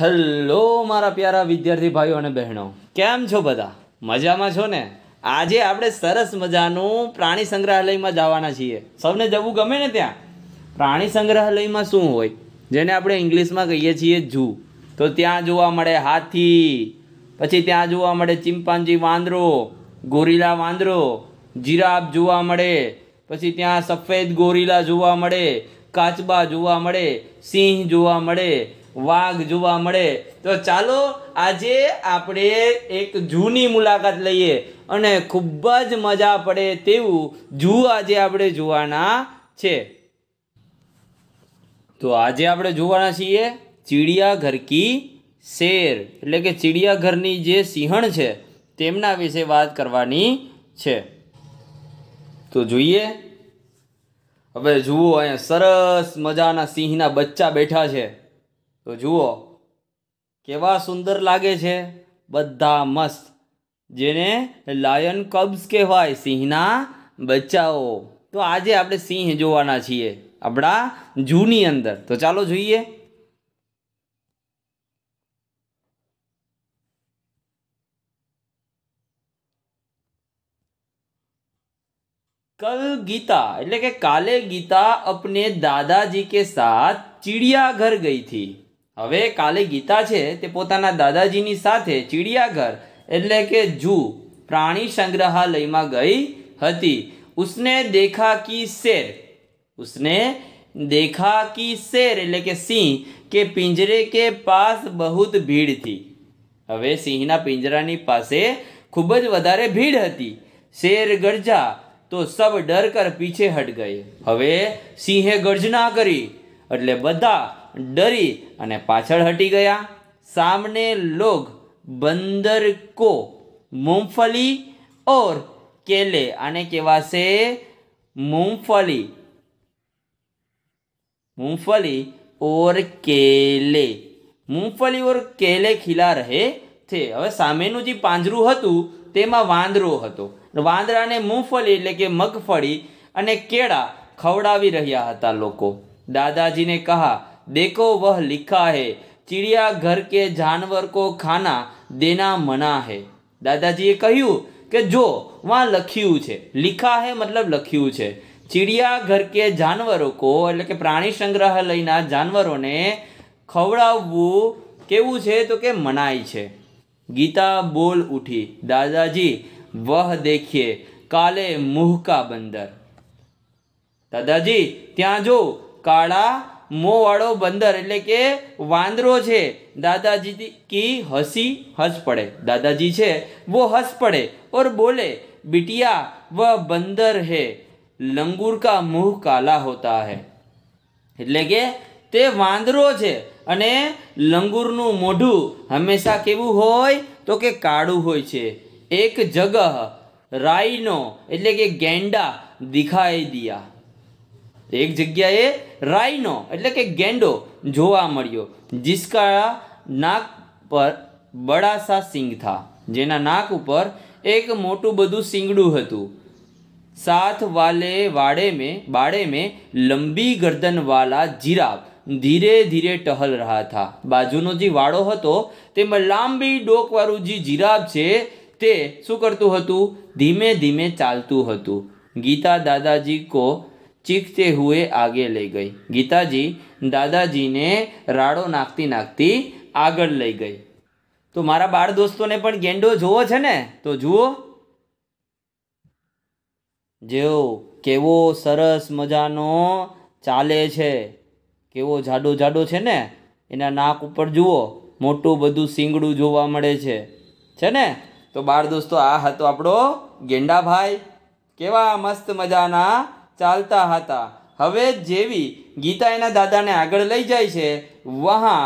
Hello મારા પ્યારા વિદ્યાર્થી ભાઈઓ અને બહેનો કેમ છો બધા મજામાં છો ને આજે આપણે સરસ મજાનું પ્રાણી સંગ્રહાલયમાં જવાના છીએ સૌને જવું ગમે ને ત્યાં પ્રાણી સંગ્રહાલયમાં શું હોય જેને આપણે ઇંગ્લિશમાં કહીએ છીએ જૂ તો ત્યાં જોવા મળે હાથી પછી ત્યાં જોવા મળે ચિંપાંજી વાંદરો ગોરીલા વાંદરો જીરાફ જોવા મળે પછી ત્યાં સફેદ ગોરીલા જોવા મળે કાચબા જોવા મળે સિંહ જોવા મળે વાઘ જોવા મળે તો ચાલો આજે આપણે એક જૂની મુલાકાત લઈએ અને ખૂબ જ મજા પડે તેવું જૂ આજે આપણે જોવાના છે તો આજે આપણે જોવાના છીએ ચિડિયાઘર કી શેર એટલે કે ચિડિયાઘરની જે સિંહણ છે તેમના વિશે વાત કરવાની છે તો જોઈએ હવે જુઓ અહીંયા સરસ મજાના સિંહના બચ્ચા બેઠા છે તો જુઓ કેવા સુંદર લાગે છે બધા મસ્ત જેને લાયન કબ્સ કહેવાય સિંહના બચ્ચાઓ તો આજે આપણે સિંહ જોવાના છીએ આપણા જૂની અંદર તો ચાલો જોઈએ કલ ગીતા એટલે કે કાલે ગીતા અપને દાદાજી કે સાથ ચિડિયાઘર ગઈ હતી હવે કાલે ગીતા છે તે પોતાના દાદાજીની સાથે ચિડિયાઘર એટલે કે જૂ પ્રાણી સંગ્રહાલયમાં ગઈ હતી ઉસને દેખા કી શેર ઉસને દેખા કી શેર એટલે કે સિંહ કે પિંજરે કે પાસ બહુત ભીડ હતી હવે સિંહના પિંજરાની પાસે ખૂબ જ વધારે ભીડ હતી શેર ગરજા તો સબ ડર કર પીછે હટ ગઈ હવે સિંહે ગર્જના કરી એટલે બધા ડરી અને પાછળ હટી ગયા સામને લોગ બંદર કો મૂંગફલી ઓર કેલે આને કહેવાશે મૂંગફલી મૂંગફલી ઓર કેલે મૂંગફલી ઓર કેલે ખીલા રહે છે હવે સામેનું જે પાંજરું હતું તેમાં વાંદરો હતો વાંદરાને મૂંગફળી એટલે કે મગફળી અને કેળા ખવડાવી રહ્યા હતા લોકો દાદાજીને કહા देखो वह लिखा ચિડિયા ઘર કે જાનવર કો ખાના દેના મના હે દાદાજીએ કહ્યું કે જો વાં લખ્યું છે લિખા હે મતલબ લખ્યું છે ચિડિયા ઘર કે જાનવરો કો એટલે કે પ્રાણી સંગ્રહાલયના જાનવરોને ખવડાવવું કેવું છે તો કે મનાય છે ગીતા બોલ ઉઠી દાદાજી વહ દેખીએ કાલે મુહકા બંદર દાદાજી ત્યાં જો કાળા મોવાળો બંદર એટલે કે વાંદરો છે દાદાજી કી હસી હસ પડે દાદાજી છે વો હસ પડે ઓર બોલે બિટિયા वह બંદર હે લંગૂર કા મુહ કાલા હોતા હે એટલે કે તે વાંદરો છે અને લંગૂરનું મોઢું હંમેશા કેવું હોય તો કે કાળું હોય છે એક જગહ રાઈનો એટલે કે ગેંડા દિખાઈ દિયા એક જગ્યાએ રાઈનો એટલે કે ગેંડો જોવા મળ્યો જિસકા નાક પર બડાસા સિંગ થા જેના નાક ઉપર એક મોટું બધું સિંગડું હતું સાથ વાલે વાડે મેં બાળે મેં લંબી ગરદન વાલા જીરાફ ધીરે ધીરે ટહલ રહ્યા હતા બાજુનો જે વાડો હતો તેમાં લાંબી ડોકવાળું જે જીરાફ છે તે શું કરતું હતું ધીમે ધીમે ચાલતું હતું ગીતા દાદાજી કો ચીખતે હુએ આગે લઈ ગઈ ગીતાજી દાદાજીને રાડો નાખતી નાખતી આગળ લઈ ગઈ તો મારા બાળ દોસ્તોને પણ ગેંડો જોવો છે ને તો જુઓ જેઓ કેવો સરસ મજાનો ચાલે છે કેવો જાડો જાડો છે ને એના નાક ઉપર જુઓ મોટું બધું સિંગડું જોવા મળે છે છે ને તો બાળ દોસ્તો આ હતો આપણો ગેંડાભાઈ કેવા મસ્ત મજાના ચાલતા હતા હવે જેવી ગીતા એના દાદાને આગળ લઈ જાય છે વહા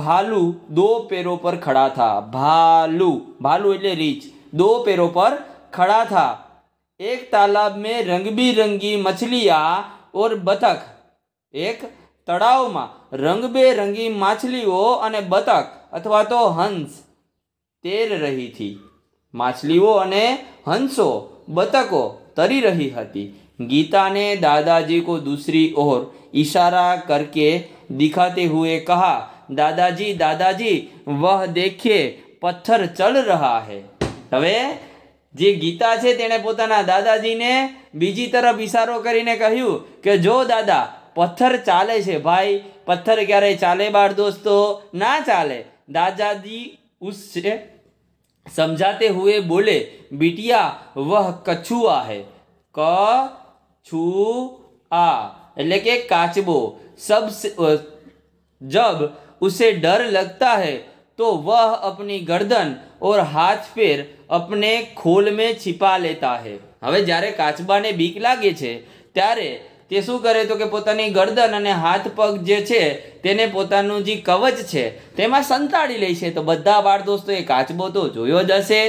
ભાલુ દો પેરો પર ખડા થા ભાલુ ભાલુ એટલે રીચ દો પેરો પર ખડા થા એક તાલાબ મેં રંગબિરંગી મછલિયા ઓર બતક એક તળાવમાં રંગબેરંગી માછલીઓ અને બતક અથવા તો હંસ તેર રહી હતી માછલીઓ અને હંસો બતકો તરી રહી હતી गीता ने दादाजी को दूसरी ओर इशारा करके दिखाते हुए कहा दादाजी दादाजी वह देखिए પથ્થર ચલ રહા હે હવે જે ગીતા છે તેણે પોતાના દાદાજીને બીજી તરફ ઈશારો કરીને કહ્યું કે જો દાદા પથ્થર ચાલે છે ભાઈ પથ્થર ક્યારે ચાલે બાળ દોસ્તો ના ચાલે દાદાજી ઉસસે સમજાતે હુએ બોલે बिटिया वह कछुआ है क છુ આ એટલે કે કાચબો સબ જબ ઉસે ડર લગતા है તો વહ अपनी ગરદન ઓર હાથ पैर अपने ખોલ મે છિપા લેતા હે હવે જ્યારે કાચબાને બીક લાગે છે ત્યારે તે શું કરે તો કે પોતાની ગરદન અને હાથ પગ જે છે તેને પોતાનું જે કવચ છે તેમાં સંતાડી લે છે તો બધા બાળ દોસ્તો એ કાચબો તો જોયો જ હશે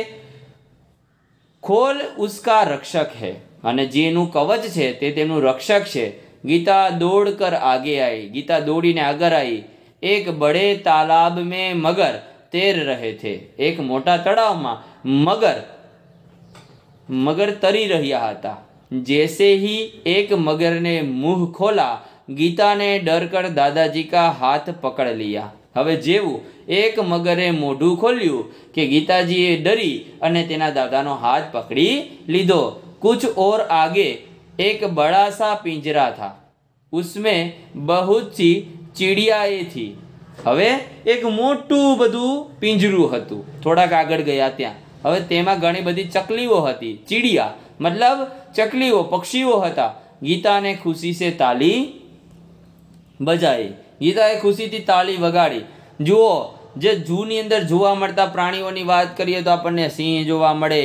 ખોલ ઉસકા રક્ષક હે અને જેનું કવચ છે તે તેનું રક્ષક છે ગીતા દોડ કર આગે આવી ગીતા દોડીને આગળ આવી એક બડે તાલાબ મેં મગર તેર રહે છે એક મોટા તળાવમાં મગર મગર તરી રહ્યા હતા જેસે હી એક મગરને મુહ ખોલા ગીતાને ડર કર દાદાજી કા હાથ પકડ લિયા હવે જેવું એક મગરે મોઢું ખોલ્યું કે ગીતાજીએ ડરી અને તેના દાદાનો હાથ પકડી લીધો कुछ और आगे एक बड़ा सा पिंजरा था उसमें बहुत सी ચીડિયાએ થી હવે એક મોટું બધું પિંજરું હતું થોડાક આગળ ગયા ત્યાં હવે તેમાં ઘણી બધી ચકલીઓ હતી ચીડિયા મતલબ ચકલીઓ પક્ષીઓ હતા ગીતાને ખુશી સે તાલી બજાઈ ગીતાએ ખુશીથી તાલી વગાડી જુઓ જે જૂની અંદર જોવા મળતા પ્રાણીઓની વાત કરીએ તો આપણને સિંહ જોવા મળે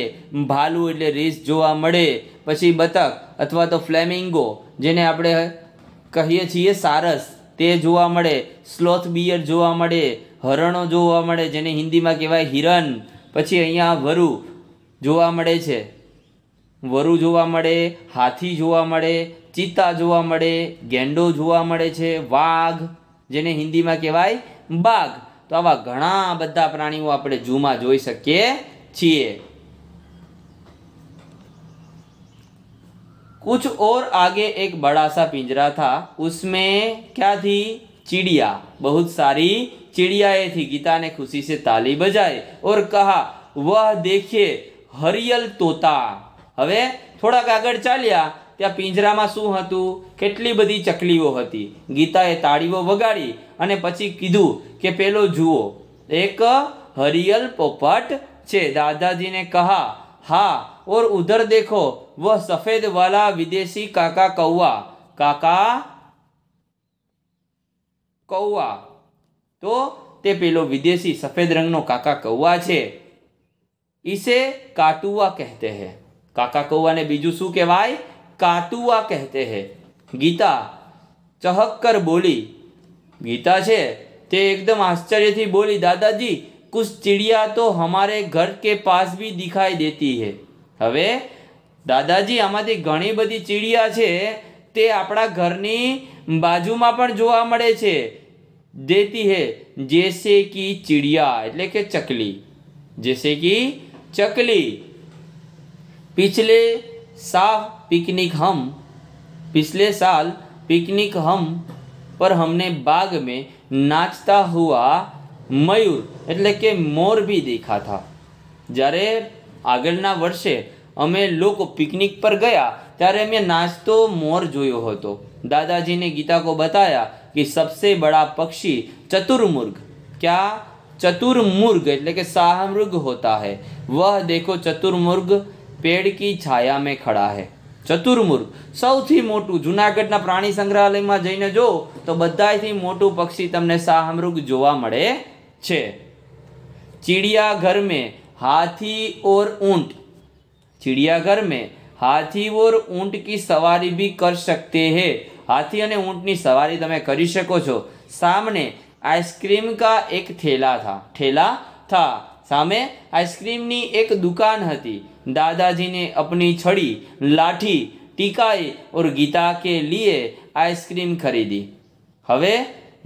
ભાલુ એટલે રીસ જોવા મળે પછી બતક અથવા તો ફ્લેમિંગો જેને આપણે કહીએ છીએ સારસ તે જોવા મળે સ્લોથ બિયર જોવા મળે હરણો જોવા મળે જેને હિન્દીમાં કહેવાય હિરણ પછી અહીંયા વરુ જોવા મળે છે વરુ જોવા મળે હાથી જોવા મળે ચિત્તા જોવા મળે ગેંડો જોવા મળે છે વાઘ જેને હિન્દીમાં કહેવાય બાઘ તો આવા ઘણા બધા પ્રાણીઓ આપણે ઝૂમાં જોઈ શકીએ છીએ કુછ ઓર આગે એક बड़ा सा पिंजरा था उसमें क्या थी चिड़िया बहुत सारी चिड़ियाएं थी गीता ने खुशी से ताली बजाई और कहा वह હરિયલ તોતા હવે થોડાક આગળ ચાલ્યા ત્યાં પિંજરામાં શું હતું કેટલી બધી ચકલીઓ હતી ગીતાએ તાળીઓ વગાડી અને પછી કીધું કે પેલો જુઓ એક હરિયલ પોપટ છે દાદાજીને કહા હા ઓર ઉધર દેખો વહ સફેદ વાલા વિદેશી કાકા કૌવા કાકા કૌવા તો તે પેલો વિદેશી સફેદ રંગનો કાકા કૌવા છે ઈસે કાટુઆ કહેતે હે કાકા કૌવાને બીજું શું કહેવાય કાતુઆ કહેતે હે ગીતા ચહક્કર બોલી ગીતા છે તે એકદમ આશ્ચર્યથી બોલી દાદાજી કુછ ચિડિયા તો હમારે ઘર કે પાસ બી દિખાઈ દેતી હે હવે દાદાજી આમાંથી ઘણી બધી ચિડિયા છે તે આપણા ઘરની બાજુમાં પણ જોવા મળે છે દેતી હે જેસે કી ચિડિયા એટલે કે ચકલી જેસે કી ચકલી પિછલે સાફ પિકનિક હમ પિછલે સાલ પિકનિક હમ पर हमने बाग में नाचता हुआ मयूर એટલે કે મોર બી دیکھا تھا۔ જરે આગળના વર્ષે અમે લુક પિકનિક પર ગયા ત્યારે અમે नाचતો મોર જોયો હતો. દાદાજીને ગીતાકો બતાયા કે સૌથી બڑا પક્ષી ચતુર્મુર્ગ. ક્યાં ચતુર્મુર્ગ એટલે કે સાહમૃગ હોય છે. વહ देखो ચતુર્મુર્ગ પેડ કી છાયા મેં ખડા હૈ. ચતુર્મુર્ગ સૌથી મોટું જુનાગઢના પ્રાણી સંગ્રહાલયમાં જઈને જો તો બધાથી મોટું પક્ષી તમને શાહમૃગ જોવા મળે છે ચિડિયાઘર મેં હાથી ઓર ઊંટ ચિડિયાઘર મેં હાથી ઓર ઊંટ કી સવારી ભી કર સકતે હે હાથી અને ઊંટની સવારી તમે કરી શકો છો સામને આઈસ્ક્રીમ કા એક થેલા થા થેલા થા સામે આઈસ્ક્રીમની એક દુકાન હતી દાદાજીને અપની છડી લાઠી ટીકાઈ ઓર ગીતા કે લીએ આઈસ્ક્રીમ ખરીદી હવે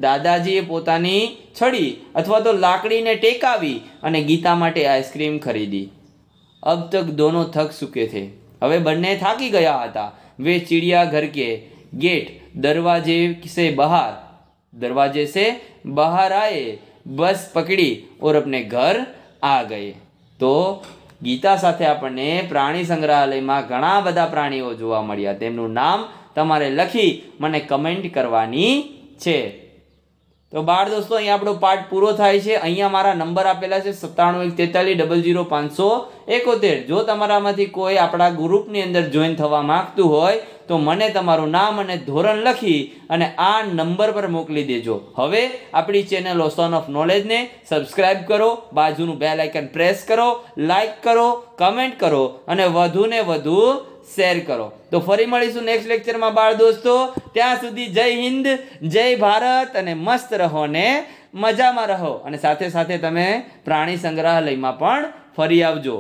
દાદાજીએ પોતાની છડી અથવા તો લાકડીને ટેકાવી અને ગીતા માટે આઈસ્ક્રીમ ખરીદી અબ તક દોનો થક ચૂકે થે હવે બંને થાકી ગયા હતા વે ચિડિયાઘર કે ગેટ દરવાજે से બહાર દરવાજે से બહાર આયે બસ પકડી ઓર अपने ઘર આ ગઈ તો ગીતા સાથે આપણને પ્રાણી સંગ્રહાલયમાં ઘણા બધા પ્રાણીઓ જોવા મળ્યા તેમનું નામ તમારે લખી મને કમેન્ટ કરવાની છે તો બાળ દોસ્તો અહીંયા આપણો પાઠ પૂરો થાય છે અહીંયા મારા નંબર આપેલા છે સત્તાણું એક તેતાલીસ ડબલ જીરો પાંચસો એકોતેર જો તમારામાંથી કોઈ આપણા ગ્રુપની અંદર જોઈન થવા માગતું હોય તો મને તમારું નામ અને ધોરણ લખી અને આ નંબર પર મોકલી દેજો હવે આપણી ચેનલ ઓસન ઓફ નોલેજને સબસ્ક્રાઈબ કરો બાજુનું બેલ આઇકન પ્રેસ કરો લાઇક કરો કમેન્ટ કરો અને વધુને વધુ શેર કરો તો ફરી મળીશું નેક્સ્ટ લેક્ચરમાં બાળ દોસ્તો ત્યાં સુધી જય હિન્દ જય ભારત અને મસ્ત રહો ને મજામાં રહો અને સાથે સાથે તમે પ્રાણી સંગ્રહાલયમાં પણ ફરી આવજો